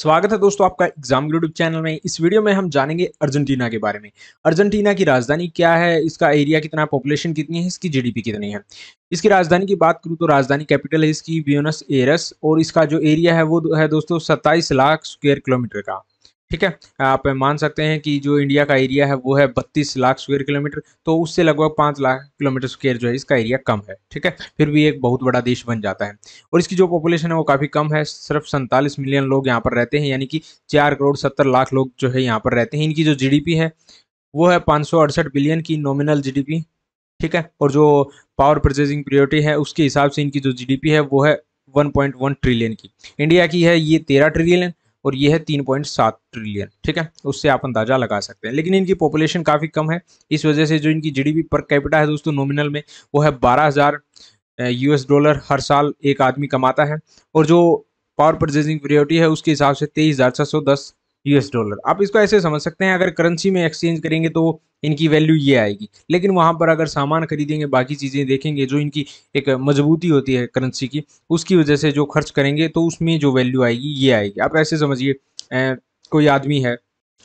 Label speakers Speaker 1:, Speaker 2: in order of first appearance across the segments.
Speaker 1: स्वागत है दोस्तों आपका एग्जाम यूट्यूब चैनल में इस वीडियो में हम जानेंगे अर्जेंटीना के बारे में अर्जेंटीना की राजधानी क्या है इसका एरिया कितना पॉपुलेशन कितनी है इसकी जीडीपी कितनी है इसकी राजधानी की बात करूँ तो राजधानी कैपिटल है इसकी ब्यूनस एरस और इसका जो एरिया है वो है दोस्तों सत्ताईस लाख स्क्वेयर किलोमीटर का ठीक है आप मान सकते हैं कि जो इंडिया का एरिया है वो है बत्तीस लाख स्क्वेयर किलोमीटर तो उससे लगभग पाँच लाख किलोमीटर स्क्वेयर जो है इसका एरिया कम है ठीक है फिर भी एक बहुत बड़ा देश बन जाता है और इसकी जो पॉपुलेशन है वो काफ़ी कम है सिर्फ सैंतालीस मिलियन लोग यहाँ पर रहते हैं यानी कि चार करोड़ सत्तर लाख लोग जो है यहाँ पर रहते हैं इनकी जो जी है वो है पाँच बिलियन की नॉमिनल जी ठीक है और जो पावर परचेजिंग प्रियोरिटी है उसके हिसाब से इनकी जो जी है वो है 1.1 ट्रिलियन की इंडिया की है ये 13 ट्रिलियन और ये है तीन पॉइंट सात ट्रिलियन ठीक है उससे आप अंदाजा लगा सकते हैं लेकिन इनकी पॉपुलेशन काफ़ी कम है इस वजह से जो इनकी जीडीपी पर कैपिटा है दोस्तों नॉमिनल में वो है बारह हज़ार यूएस डॉलर हर साल एक आदमी कमाता है और जो पावर परचेजिंग प्रियोरिटी है उसके हिसाब से तेईस हज़ार सौ दस यूएस डॉलर आप इसको ऐसे समझ सकते हैं अगर करेंसी में एक्सचेंज करेंगे तो इनकी वैल्यू ये आएगी लेकिन वहाँ पर अगर सामान खरीदेंगे बाकी चीज़ें देखेंगे जो इनकी एक मजबूती होती है करेंसी की उसकी वजह से जो खर्च करेंगे तो उसमें जो वैल्यू आएगी ये आएगी आप ऐसे समझिए कोई आदमी है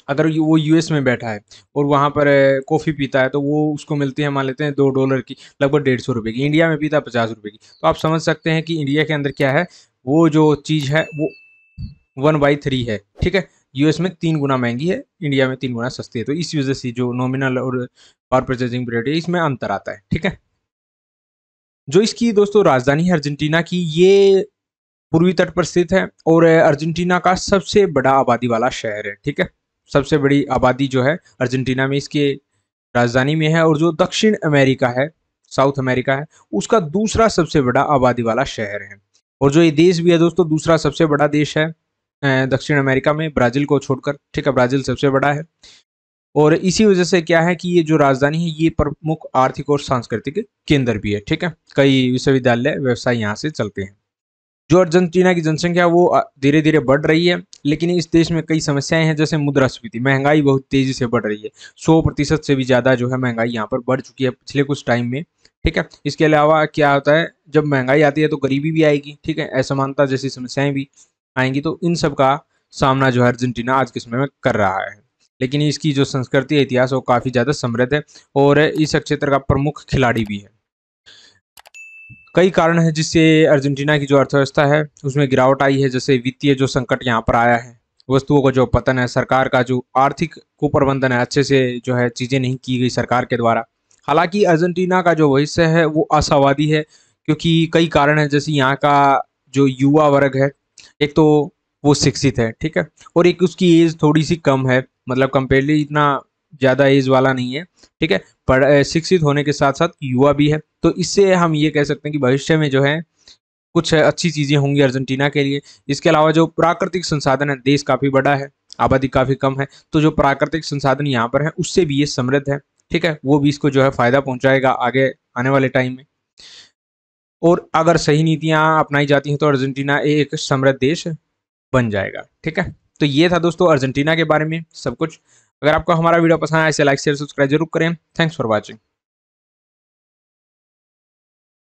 Speaker 1: अगर वो यूएस में बैठा है और वहाँ पर कॉफ़ी पीता है तो वो उसको मिलती है मान लेते हैं दो डॉलर की लगभग डेढ़ सौ रुपये की इंडिया में पीता है पचास रुपये की तो आप समझ सकते हैं कि इंडिया के अंदर क्या है वो जो चीज़ है वो वन बाई थ्री है ठीक है यूएस में तीन गुना महंगी है इंडिया में तीन गुना सस्ती है तो इस वजह से जो नॉमिनल और पावर परचेजिंग रेट है इसमें अंतर आता है ठीक है जो इसकी दोस्तों राजधानी है अर्जेंटीना की ये पूर्वी तट पर स्थित है और अर्जेंटीना का सबसे बड़ा आबादी वाला शहर है ठीक है सबसे बड़ी आबादी जो है अर्जेंटीना में इसके राजधानी में है और जो दक्षिण अमेरिका है साउथ अमेरिका है उसका दूसरा सबसे बड़ा आबादी वाला शहर है और जो ये देश भी है दोस्तों दूसरा सबसे बड़ा देश है दक्षिण अमेरिका में ब्राज़ील को छोड़कर ठीक है ब्राज़ील सबसे बड़ा है और इसी वजह से क्या है कि ये जो राजधानी है ये प्रमुख आर्थिक और सांस्कृतिक केंद्र भी है ठीक है कई विश्वविद्यालय व्यवसाय यहाँ से चलते हैं जो अर्जेंटीना की जनसंख्या वो धीरे धीरे बढ़ रही है लेकिन इस देश में कई समस्याएं हैं जैसे मुद्रास्फीति महंगाई बहुत तेजी से बढ़ रही है सौ प्रतिशत से भी ज़्यादा जो है महंगाई यहाँ पर बढ़ चुकी है पिछले कुछ टाइम में ठीक है इसके अलावा क्या होता है जब महंगाई आती है तो गरीबी भी आएगी ठीक है असमानता जैसी समस्याएं भी आएंगी तो इन सब का सामना जो है अर्जेंटीना आज के समय में कर रहा है लेकिन इसकी जो संस्कृति है इतिहास वो काफ़ी ज़्यादा समृद्ध है और इस क्षेत्र का प्रमुख खिलाड़ी भी है कई कारण है जिससे अर्जेंटीना की जो अर्थव्यवस्था है उसमें गिरावट आई है जैसे वित्तीय जो संकट यहाँ पर आया है वस्तुओं का जो पतन है सरकार का जो आर्थिक कुप्रबंधन है अच्छे से जो है चीज़ें नहीं की गई सरकार के द्वारा हालांकि अर्जेंटीना का जो भविष्य है वो आशावादी है क्योंकि कई कारण है जैसे यहाँ का जो युवा वर्ग है एक तो वो शिक्षित है ठीक है और एक उसकी एज थोड़ी सी कम है मतलब कंपेयरली इतना ज़्यादा एज वाला नहीं है ठीक है पढ़ शिक्षित होने के साथ साथ युवा भी है तो इससे हम ये कह सकते हैं कि भविष्य में जो है कुछ अच्छी चीज़ें होंगी अर्जेंटीना के लिए इसके अलावा जो प्राकृतिक संसाधन है देश काफ़ी बड़ा है आबादी काफ़ी कम है तो जो प्राकृतिक संसाधन यहाँ पर है उससे भी ये समृद्ध है ठीक है वो भी इसको जो है फ़ायदा पहुँचाएगा आगे आने वाले टाइम में और अगर सही नीतियां अपनाई जाती हैं तो अर्जेंटीना एक समृद्ध देश बन जाएगा ठीक है तो ये था दोस्तों अर्जेंटीना के बारे में सब कुछ अगर आपको हमारा वीडियो पसंद आया इसे लाइक शेयर सब्सक्राइब जरूर करें थैंक्स फॉर वॉचिंग